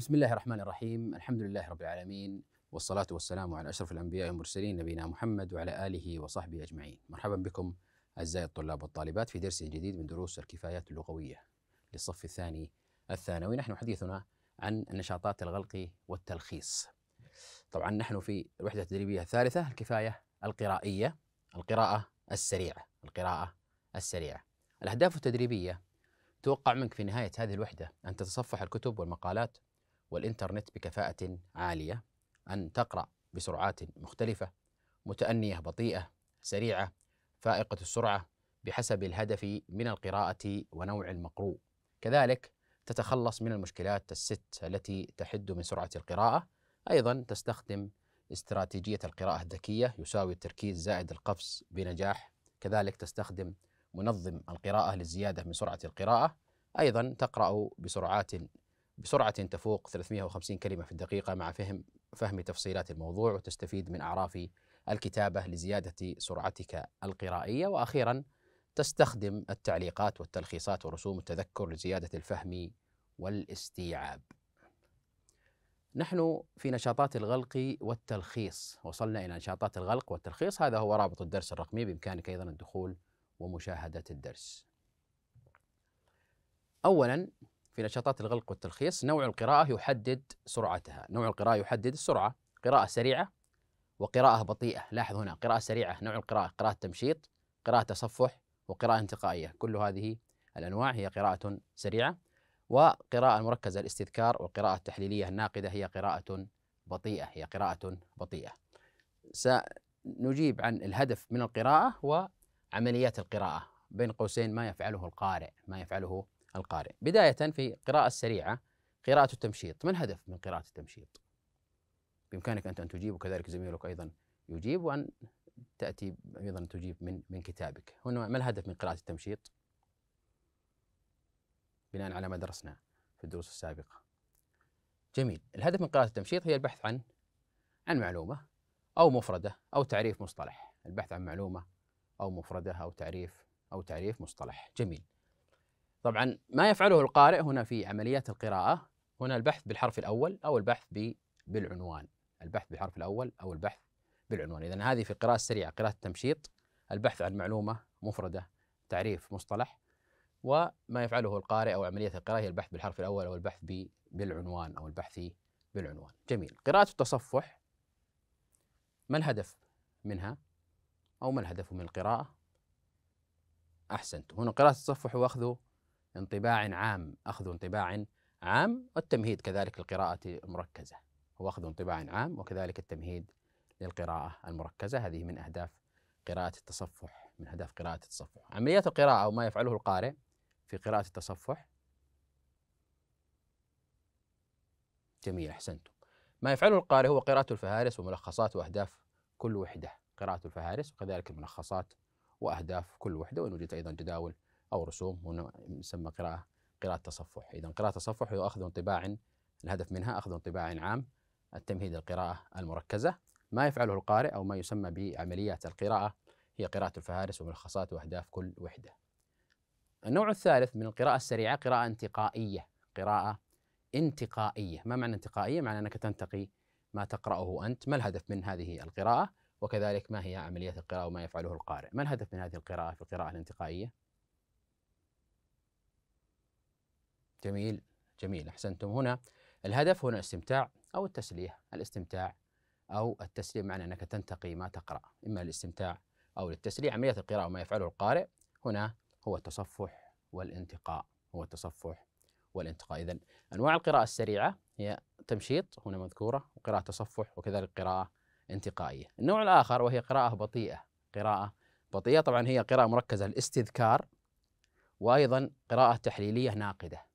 بسم الله الرحمن الرحيم الحمد لله رب العالمين والصلاة والسلام على أشرف الأنبياء والمرسلين نبينا محمد وعلى آله وصحبه أجمعين مرحبا بكم أعزائي الطلاب والطالبات في درس جديد من دروس الكفايات اللغوية للصف الثاني الثانوي نحن حديثنا عن النشاطات الغلق والتلخيص طبعا نحن في الوحدة التدريبية الثالثة الكفاية القرائية القراءة السريعة القراءة السريعة الأهداف التدريبية توقع منك في نهاية هذه الوحدة أن تتصفح الكتب والمقالات والإنترنت بكفاءة عالية أن تقرأ بسرعات مختلفة متأنية بطيئة سريعة فائقة السرعة بحسب الهدف من القراءة ونوع المقروء كذلك تتخلص من المشكلات الست التي تحد من سرعة القراءة أيضا تستخدم استراتيجية القراءة الذكية يساوي التركيز زائد القفز بنجاح كذلك تستخدم منظم القراءة للزيادة من سرعة القراءة أيضا تقرأ بسرعات بسرعة تفوق 350 كلمة في الدقيقة مع فهم فهم تفصيلات الموضوع وتستفيد من أعراف الكتابة لزيادة سرعتك القرائية وأخيرا تستخدم التعليقات والتلخيصات ورسوم التذكر لزيادة الفهم والاستيعاب. نحن في نشاطات الغلق والتلخيص، وصلنا إلى نشاطات الغلق والتلخيص، هذا هو رابط الدرس الرقمي بإمكانك أيضا الدخول ومشاهدة الدرس. أولا في نشاطات الغلق والتلخيص نوع القراءة يحدد سرعتها نوع القراءة يحدد السرعة قراءة سريعة وقراءة بطيئة لاحظ هنا قراءة سريعة نوع القراءة قراءة تمشيط قراءة تصفح وقراءة انتقائية كل هذه الأنواع هي قراءة سريعة وقراءة المركزة الاستذكار والقراءة التحليلية الناقدة هي قراءة بطيئة هي قراءة بطيئة سنجيب عن الهدف من القراءة وعمليات القراءة بين قوسين ما يفعله القارئ ما يفعله القارئ بداية في قراءة سريعة قراءة التمشيط ما الهدف من قراءة التمشيط بإمكانك أنت أن تجيب وكذلك زميلك أيضا يجيب وأن تأتي أيضا تجيب من من كتابك هنا ما الهدف من قراءة التمشيط بناء على ما درسنا في الدروس السابقة جميل الهدف من قراءة التمشيط هي البحث عن عن معلومة أو مفردة أو تعريف مصطلح البحث عن معلومة أو مفردة أو تعريف أو تعريف مصطلح جميل طبعا ما يفعله القارئ هنا في عمليات القراءة هنا البحث بالحرف الأول أو البحث بالعنوان البحث بالحرف الأول أو البحث بالعنوان إذا هذه في القراءة السريعة قراءة التمشيط البحث عن معلومة مفردة تعريف مصطلح وما يفعله القارئ أو عملية القراءة هي البحث بالحرف الأول أو البحث بالعنوان أو البحث بالعنوان جميل قراءة التصفح ما الهدف منها أو ما الهدف من القراءة أحسنت هنا قراءة التصفح هو أخذ انطباع عام أخذ انطباع عام والتمهيد كذلك للقراءة المركزة هو أخذ انطباع عام وكذلك التمهيد للقراءة المركزة هذه من أهداف قراءة التصفح من أهداف قراءة التصفح عمليات القراءة وما يفعله القارئ في قراءة التصفح جميل أحسنتم ما يفعله القارئ هو قراءة الفهارس وملخصات وأهداف كل وحدة قراءة الفهارس وكذلك الملخصات وأهداف كل وحدة ونوجد أيضا جداول أو رسوم هنا يسمى قراءة قراءة تصفح إذا قراءة تصفح هو أخذ انطباع الهدف منها أخذ انطباع عام التمهيد القراءة المركزة ما يفعله القارئ أو ما يسمى بعمليات القراءة هي قراءة الفهارس وملخصات وأهداف كل وحدة النوع الثالث من القراءة السريعة قراءة انتقائية قراءة انتقائية ما معنى انتقائية؟ معنى أنك تنتقي ما تقرأه أنت ما الهدف من هذه القراءة وكذلك ما هي عمليات القراءة وما يفعله القارئ ما الهدف من هذه القراءة في القراءة الانتقائية جميل جميل احسنتم هنا الهدف هنا الاستمتاع او التسليه الاستمتاع او التسليه معنى انك تنتقي ما تقرا اما للاستمتاع او للتسليه عمليه القراءه وما يفعله القارئ هنا هو التصفح والانتقاء هو التصفح والانتقاء اذا انواع القراءه السريعه هي تمشيط هنا مذكوره وقراءه تصفح وكذلك قراءه انتقائيه النوع الاخر وهي قراءه بطيئه قراءه بطيئه طبعا هي قراءه مركزه الاستذكار وايضا قراءه تحليليه ناقده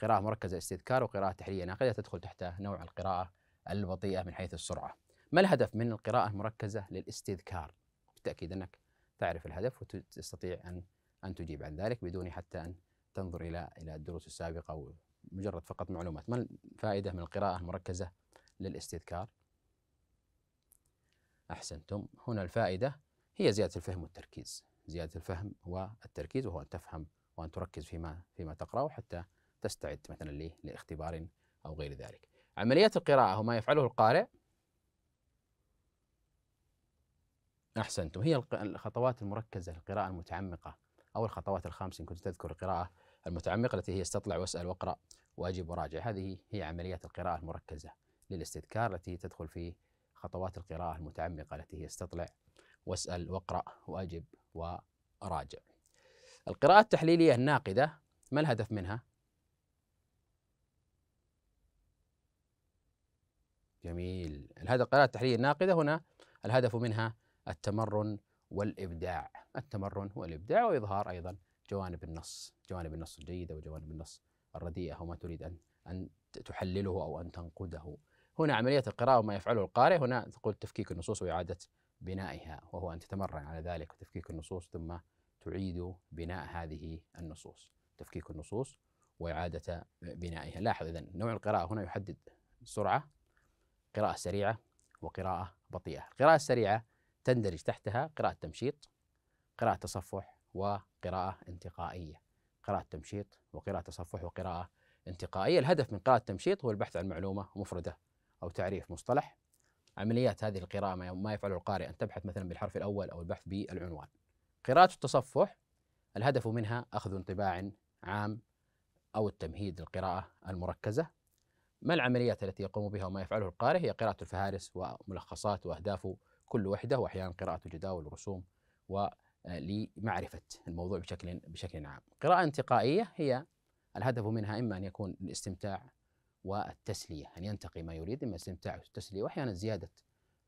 قراءة مركزة استذكار وقراءة تحرية ناقدة تدخل تحت نوع القراءة البطيئة من حيث السرعة ما الهدف من القراءة المركزة للاستذكار بالتأكيد أنك تعرف الهدف وتستطيع أن أن تجيب عن ذلك بدون حتى أن تنظر إلى إلى الدروس السابقة أو مجرد فقط معلومات ما الفائدة من القراءة المركزة للاستذكار أحسنتم هنا الفائدة هي زيادة الفهم والتركيز زيادة الفهم والتركيز وهو أن تفهم وأن تركز فيما فيما تقرأه حتى تستعد مثلا لاختبار أو غير ذلك عملية القراءة هو ما يفعله القارئ أحسنتم هي الخطوات المركزة القراءة المتعمقة أو الخطوات الخامس إن كنت تذكر القراءة المتعمقة التي هي استطلع واسأل واقرأ واجب وراجع هذه هي عمليات القراءة المركزة للاستذكار التي تدخل في خطوات القراءة المتعمقة التي هي استطلع واسأل واقرأ واجب وراجع القراءة التحليلية الناقدة ما الهدف منها؟ جميل الهدف القراءة التحليلية الناقدة هنا الهدف منها التمرن والإبداع التمرن والإبداع وإظهار أيضا جوانب النص جوانب النص الجيدة وجوانب النص الرديئة وما تريد أن أن تحلله أو أن تنقده هنا عملية القراءة وما يفعله القارئ هنا تقول تفكيك النصوص وإعادة بنائها وهو أن تتمرن على ذلك وتفكيك النصوص ثم تعيد بناء هذه النصوص تفكيك النصوص وإعادة بنائها لاحظ إذن نوع القراءة هنا يحدد سرعة قراءة سريعة وقراءة بطيئة القراءة السريعة تندرج تحتها قراءة تمشيط قراءة تصفح وقراءة انتقائية قراءة تمشيط وقراءة تصفح وقراءة انتقائية الهدف من قراءة التمشيط هو البحث عن معلومة مفردة أو تعريف مصطلح عمليات هذه القراءة ما يفعله القارئ أن تبحث مثلا بالحرف الأول أو البحث بالعنوان قراءة التصفح الهدف منها أخذ انطباع عام أو التمهيد للقراءة المركزة ما العمليات التي يقوم بها وما يفعله القارئ هي قراءة الفهارس وملخصات وأهداف كل وحدة وأحيانا قراءة الجداول والرسوم ولمعرفة آه، الموضوع بشكل بشكل عام. قراءة انتقائية هي الهدف منها إما أن يكون الاستمتاع والتسلية أن ينتقي ما يريد إما استمتاع والتسلية وأحيانا زيادة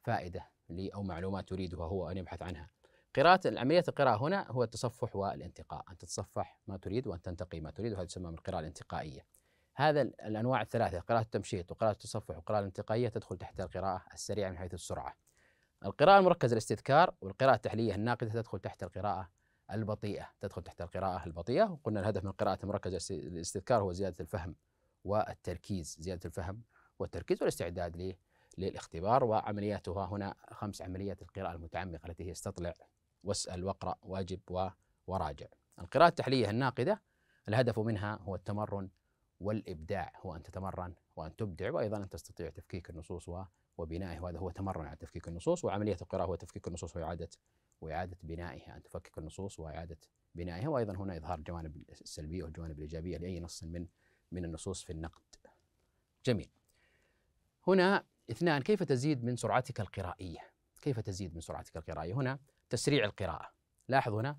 فائدة أو معلومات يريدها هو أن يبحث عنها قراءة عملية القراءة هنا هو التصفح والانتقاء أن تتصفح ما تريد وأن تنتقي ما تريد وهذا يسمى بالقراءة الانتقائية هذا الانواع الثلاثه قراءه التمشيط وقراءه التصفح والقراءه الانتقائيه تدخل تحت القراءه السريعه من حيث السرعه. القراءه المركزه الاستذكار والقراءه التحليليه الناقده تدخل تحت القراءه البطيئه، تدخل تحت القراءه البطيئه وقلنا الهدف من القراءه المركزه الاستذكار هو زياده الفهم والتركيز، زياده الفهم والتركيز والاستعداد ليه للاختبار وعملياتها هنا خمس عمليات القراءة المتعمقة التي هي استطلع واسأل واقرأ واجب وراجع القراءة التحليلية الناقدة الهدف منها هو التمرن والابداع هو ان تتمرن وان تبدع وايضا ان تستطيع تفكيك النصوص وبنائه وهذا هو تمرن على تفكيك النصوص وعمليه القراءه هو تفكيك النصوص واعاده واعاده بنائها ان تفكك النصوص واعاده بنائها وايضا هنا اظهار الجوانب السلبيه والجوانب الايجابيه لاي نص من من النصوص في النقد. جميل. هنا اثنان كيف تزيد من سرعتك القرائيه؟ كيف تزيد من سرعتك القرائيه؟ هنا تسريع القراءه. لاحظ هنا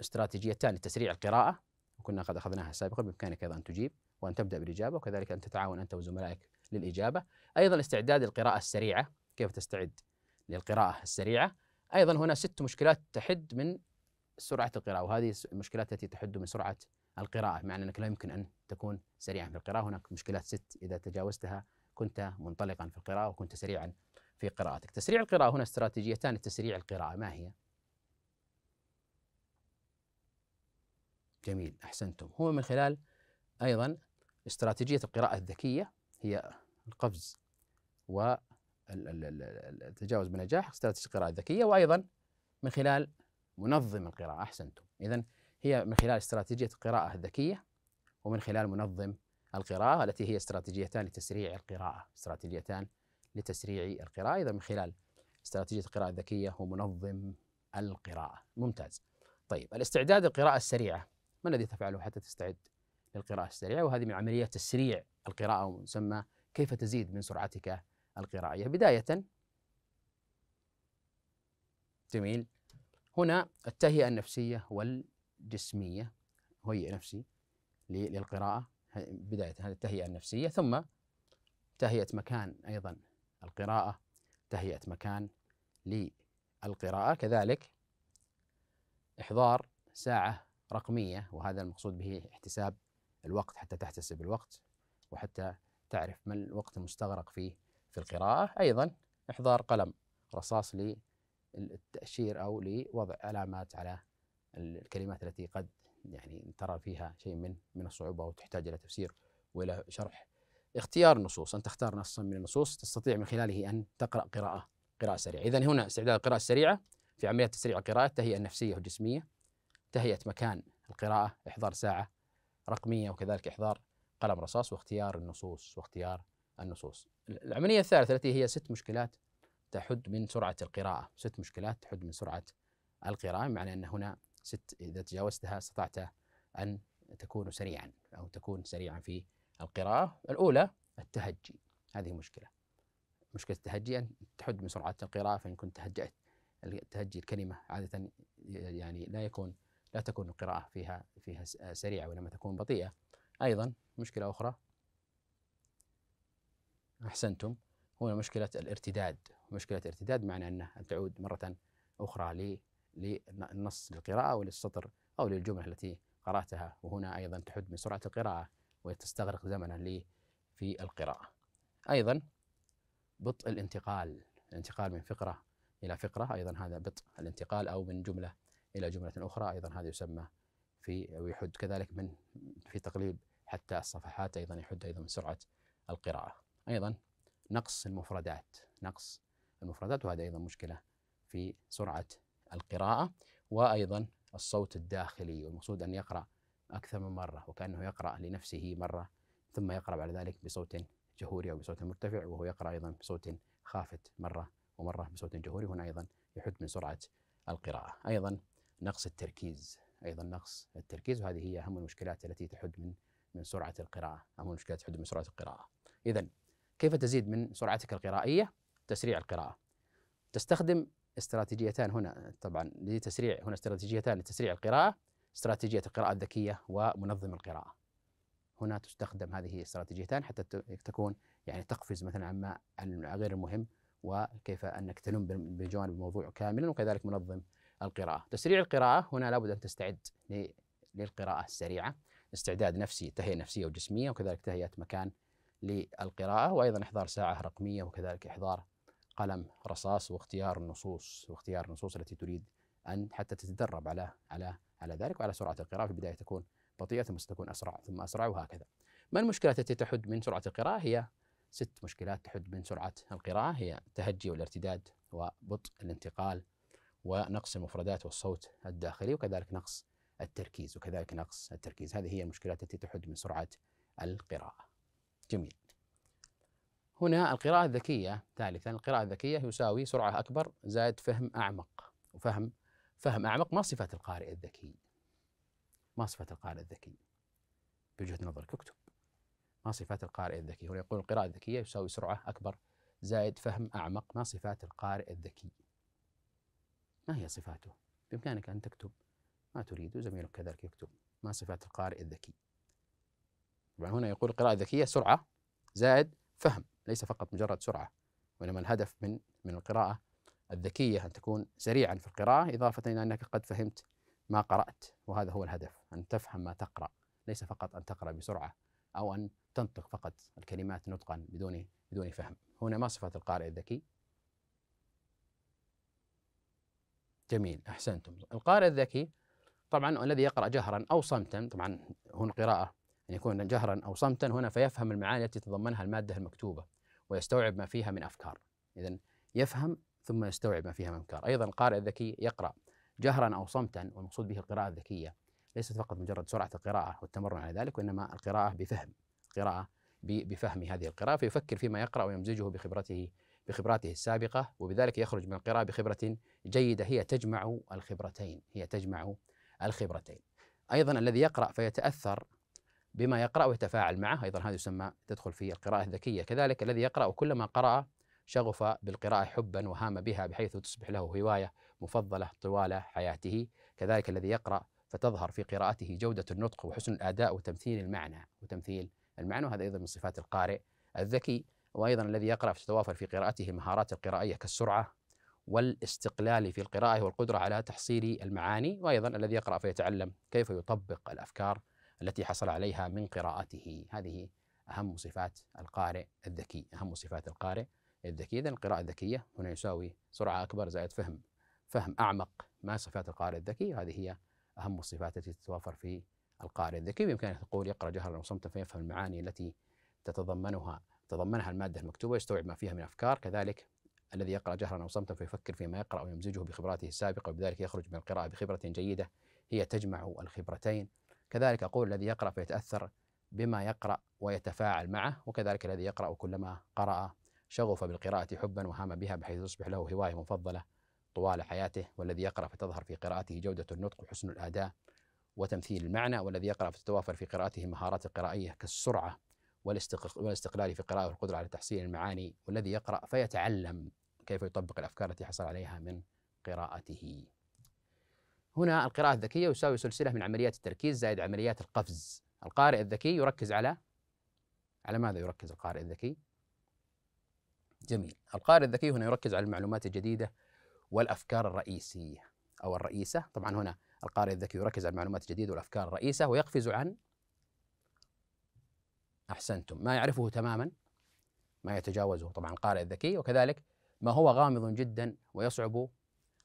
استراتيجيتان لتسريع القراءه وكنا قد اخذناها سابقا بامكانك ايضا ان تجيب. وأن تبدأ بالإجابة وكذلك أن تتعاون أنت وزملائك للإجابة أيضا استعداد القراءة السريعة كيف تستعد للقراءة السريعة أيضا هنا ست مشكلات تحد من سرعة القراءة وهذه المشكلات التي تحد من سرعة القراءة معنى أنك لا يمكن أن تكون سريعا في القراءة هناك مشكلات ست إذا تجاوزتها كنت منطلقا في القراءة وكنت سريعا في قراءتك تسريع القراءة هنا استراتيجيتان لتسريع القراءة ما هي؟ جميل أحسنتم هو من خلال أيضا استراتيجية القراءة الذكية هي القفز والتجاوز بنجاح استراتيجية القراءة الذكية وأيضا من خلال منظم القراءة أحسنتم إذا هي من خلال استراتيجية القراءة الذكية ومن خلال منظم القراءة التي هي استراتيجيتان لتسريع القراءة استراتيجيتان لتسريع القراءة إذا من خلال استراتيجية القراءة الذكية ومنظم القراءة ممتاز طيب الاستعداد للقراءة السريعة ما الذي تفعله حتى تستعد للقراءة السريعة وهذه من عمليات تسريع القراءة ومسمى كيف تزيد من سرعتك القراءية بداية جميل هنا التهيئة النفسية والجسمية هيئ نفسي للقراءة بداية هذه التهيئة النفسية ثم تهيئة مكان أيضا القراءة تهيئة مكان للقراءة كذلك إحضار ساعة رقمية وهذا المقصود به احتساب الوقت حتى تحتسب الوقت وحتى تعرف ما الوقت المستغرق فيه في القراءة أيضا إحضار قلم رصاص للتأشير أو لوضع علامات على الكلمات التي قد يعني ترى فيها شيء من من الصعوبة وتحتاج إلى تفسير وإلى شرح اختيار النصوص أن تختار نصا من النصوص تستطيع من خلاله أن تقرأ قراءة قراءة سريعة إذا هنا استعداد القراءة السريعة في عملية تسريع القراءة التهيئة النفسية والجسمية تهيئة مكان القراءة إحضار ساعة رقميه وكذلك احضار قلم رصاص واختيار النصوص واختيار النصوص. العمليه الثالثه التي هي ست مشكلات تحد من سرعه القراءه، ست مشكلات تحد من سرعه القراءه بمعنى ان هنا ست اذا تجاوزتها استطعت ان تكون سريعا او تكون سريعا في القراءه. الاولى التهجي هذه مشكله. مشكله التهجي ان تحد من سرعه القراءه فان كنت تهجأت تهجي الكلمه عاده يعني لا يكون لا تكون القراءة فيها فيها سريعة وإنما تكون بطيئة أيضا مشكلة أخرى أحسنتم هو مشكلة الارتداد مشكلة الارتداد معنى أن تعود مرة أخرى للنص للقراءة وللسطر أو للجملة التي قرأتها وهنا أيضا تحد من سرعة القراءة وتستغرق زمنا لي في القراءة أيضا بطء الانتقال الانتقال من فقرة إلى فقرة أيضا هذا بطء الانتقال أو من جملة الى جمله اخرى ايضا هذا يسمى في ويحد كذلك من في تقليب حتى الصفحات ايضا يحد ايضا من سرعه القراءه. ايضا نقص المفردات، نقص المفردات وهذا ايضا مشكله في سرعه القراءه وايضا الصوت الداخلي والمقصود ان يقرا اكثر من مره وكانه يقرا لنفسه مره ثم يقرا بعد ذلك بصوت جهوري او بصوت مرتفع وهو يقرا ايضا بصوت خافت مره ومره بصوت جهوري هنا ايضا يحد من سرعه القراءه. ايضا نقص التركيز ايضا نقص التركيز وهذه هي اهم المشكلات التي تحد من من سرعه القراءه، اهم المشكلات تحد من سرعه القراءه. اذا كيف تزيد من سرعتك القرائيه؟ تسريع القراءه. تستخدم استراتيجيتان هنا طبعا لتسريع هنا استراتيجيتان لتسريع القراءه، استراتيجيه القراءه الذكيه ومنظم القراءه. هنا تستخدم هذه الاستراتيجيتان حتى تكون يعني تقفز مثلا عما عن غير المهم وكيف انك تلم بجوانب الموضوع كاملا وكذلك منظم القراءة تسريع القراءة هنا لابد أن تستعد للقراءة السريعة استعداد نفسي تهيئة نفسية وجسمية وكذلك تهيئة مكان للقراءة وأيضا إحضار ساعة رقمية وكذلك إحضار قلم رصاص واختيار النصوص واختيار النصوص التي تريد أن حتى تتدرب على على على ذلك وعلى سرعة القراءة في البداية تكون بطيئة ثم ستكون أسرع ثم أسرع وهكذا ما المشكلات التي تحد من سرعة القراءة هي ست مشكلات تحد من سرعة القراءة هي التهجي والارتداد وبطء الانتقال ونقص المفردات والصوت الداخلي وكذلك نقص التركيز وكذلك نقص التركيز هذه هي المشكلات التي تحد من سرعة القراءة جميل هنا القراءة الذكية ثالثا القراءة الذكية يساوي سرعة أكبر زائد فهم أعمق وفهم فهم أعمق ما صفة القارئ الذكي ما صفة القارئ الذكي بوجهة نظرك اكتب ما صفات القارئ الذكي هنا يقول القراءة الذكية يساوي سرعة أكبر زائد فهم أعمق ما صفات القارئ الذكي ما هي صفاته بإمكانك أن تكتب ما تريد وزميلك كذلك يكتب ما صفات القارئ الذكي طبعا هنا يقول القراءة الذكية سرعة زائد فهم ليس فقط مجرد سرعة وإنما الهدف من من القراءة الذكية أن تكون سريعا في القراءة إضافة إلى أنك قد فهمت ما قرأت وهذا هو الهدف أن تفهم ما تقرأ ليس فقط أن تقرأ بسرعة أو أن تنطق فقط الكلمات نطقا بدون بدون فهم هنا ما صفات القارئ الذكي جميل أحسنتم القارئ الذكي طبعا الذي يقرأ جهرا أو صمتا طبعا هنا قراءة أن يكون جهرا أو صمتا هنا فيفهم المعاني التي تتضمنها المادة المكتوبة ويستوعب ما فيها من أفكار إذا يفهم ثم يستوعب ما فيها من أفكار أيضا القارئ الذكي يقرأ جهرا أو صمتا والمقصود به القراءة الذكية ليست فقط مجرد سرعة القراءة والتمرن على ذلك وإنما القراءة بفهم القراءة بفهم هذه القراءة فيفكر فيما يقرأ ويمزجه بخبرته بخبراته السابقة وبذلك يخرج من القراءة بخبرة جيدة هي تجمع الخبرتين هي تجمع الخبرتين أيضا الذي يقرأ فيتأثر بما يقرأ ويتفاعل معه أيضا هذا يسمى تدخل في القراءة الذكية كذلك الذي يقرأ وكلما قرأ شغف بالقراءة حبا وهام بها بحيث تصبح له هواية مفضلة طوال حياته كذلك الذي يقرأ فتظهر في قراءته جودة النطق وحسن الأداء وتمثيل المعنى وتمثيل المعنى وهذا أيضا من صفات القارئ الذكي وأيضا الذي يقرأ فتتوافر في قراءته المهارات القرائية كالسرعة والاستقلال في القراءة والقدرة على تحصيل المعاني وأيضا الذي يقرأ فيتعلم كيف يطبق الأفكار التي حصل عليها من قراءته هذه أهم صفات القارئ الذكي أهم صفات القارئ الذكي إذا القراءة الذكية هنا يساوي سرعة أكبر زائد فهم فهم أعمق ما صفات القارئ الذكي هذه هي أهم الصفات التي تتوافر في القارئ الذكي بإمكانه تقول يقرأ جهرا وصمتا فيفهم المعاني التي تتضمنها تتضمنها المادة المكتوبة يستوعب ما فيها من أفكار كذلك الذي يقرأ جهرا أو صمتا فيفكر فيما يقرأ ويمزجه بخبراته السابقة وبذلك يخرج من القراءة بخبرة جيدة هي تجمع الخبرتين كذلك أقول الذي يقرأ فيتأثر بما يقرأ ويتفاعل معه وكذلك الذي يقرأ كلما قرأ شغف بالقراءة حبا وهام بها بحيث تصبح له هواية مفضلة طوال حياته والذي يقرأ فتظهر في قراءته جودة النطق وحسن الأداء وتمثيل المعنى والذي يقرأ فتتوافر في قراءته المهارات القرائية كالسرعة والاستقلال في القراءة والقدرة على تحصيل المعاني والذي يقرأ فيتعلم كيف يطبق الأفكار التي حصل عليها من قراءته هنا القراءة الذكية يساوي سلسلة من عمليات التركيز زائد عمليات القفز القارئ الذكي يركز على على ماذا يركز القارئ الذكي؟ جميل القارئ الذكي هنا يركز على المعلومات الجديدة والأفكار الرئيسية أو الرئيسة طبعا هنا القارئ الذكي يركز على المعلومات الجديدة والأفكار الرئيسة ويقفز عن أحسنتم ما يعرفه تماما ما يتجاوزه طبعا قارئ الذكي وكذلك ما هو غامض جدا ويصعب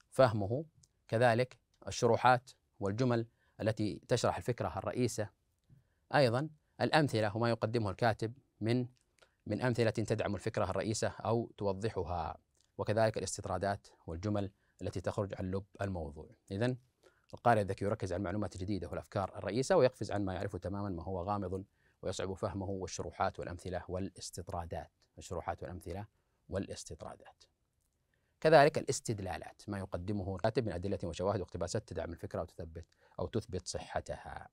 فهمه كذلك الشروحات والجمل التي تشرح الفكرة الرئيسة أيضا الأمثلة وما يقدمه الكاتب من من أمثلة تدعم الفكرة الرئيسة أو توضحها وكذلك الاستطرادات والجمل التي تخرج عن لب الموضوع إذا القارئ الذكي يركز على المعلومات الجديدة والأفكار الرئيسة ويقفز عن ما يعرفه تماما ما هو غامض ويصعب فهمه والشروحات والأمثلة والاستطرادات الشروحات والأمثلة والاستطرادات كذلك الاستدلالات ما يقدمه الكاتب من أدلة وشواهد واقتباسات تدعم الفكرة أو تثبت أو تثبت صحتها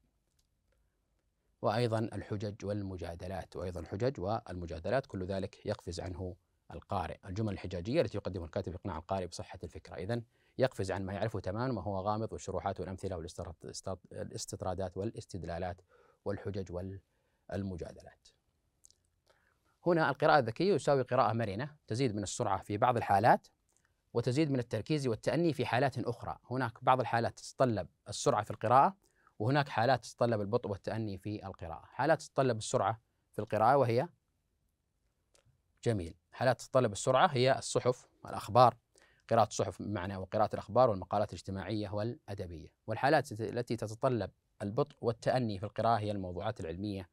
وأيضا الحجج والمجادلات وأيضا الحجج والمجادلات كل ذلك يقفز عنه القارئ الجمل الحجاجية التي يقدمها الكاتب إقناع القارئ بصحة الفكرة إذا يقفز عن ما يعرفه تماما ما هو غامض والشروحات والأمثلة والاستطرادات والاستدلالات والحجج وال المجادلات هنا القراءة الذكية يساوي قراءة مرنة تزيد من السرعة في بعض الحالات وتزيد من التركيز والتأني في حالات أخرى هناك بعض الحالات تتطلب السرعة في القراءة وهناك حالات تتطلب البطء والتأني في القراءة حالات تتطلب السرعة في القراءة وهي جميل حالات تتطلب السرعة هي الصحف الأخبار قراءة الصحف بمعنى وقراءة الأخبار والمقالات الاجتماعية والأدبية والحالات التي تتطلب البطء والتأني في القراءة هي الموضوعات العلمية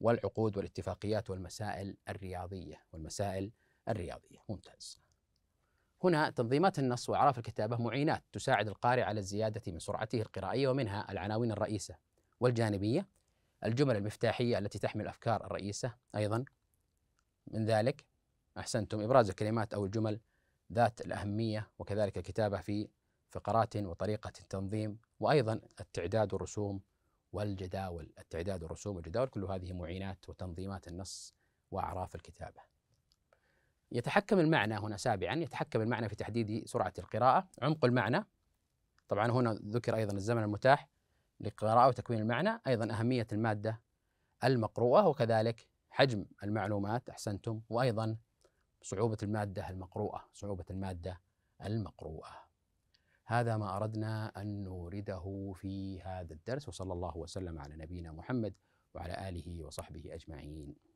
والعقود والاتفاقيات والمسائل الرياضية والمسائل الرياضية ممتاز هنا تنظيمات النص وإعراف الكتابة معينات تساعد القارئ على الزيادة من سرعته القرائية ومنها العناوين الرئيسة والجانبية الجمل المفتاحية التي تحمل أفكار الرئيسة أيضا من ذلك أحسنتم إبراز الكلمات أو الجمل ذات الأهمية وكذلك الكتابة في فقرات وطريقة التنظيم وأيضا التعداد والرسوم والجداول التعداد والرسوم والجداول كل هذه معينات وتنظيمات النص وأعراف الكتابة يتحكم المعنى هنا سابعا يتحكم المعنى في تحديد سرعة القراءة عمق المعنى طبعا هنا ذكر أيضا الزمن المتاح للقراءة وتكوين المعنى أيضا أهمية المادة المقروءة وكذلك حجم المعلومات أحسنتم وأيضا صعوبة المادة المقروءة صعوبة المادة المقروءة هذا ما أردنا أن نورده في هذا الدرس وصلى الله وسلم على نبينا محمد وعلى آله وصحبه أجمعين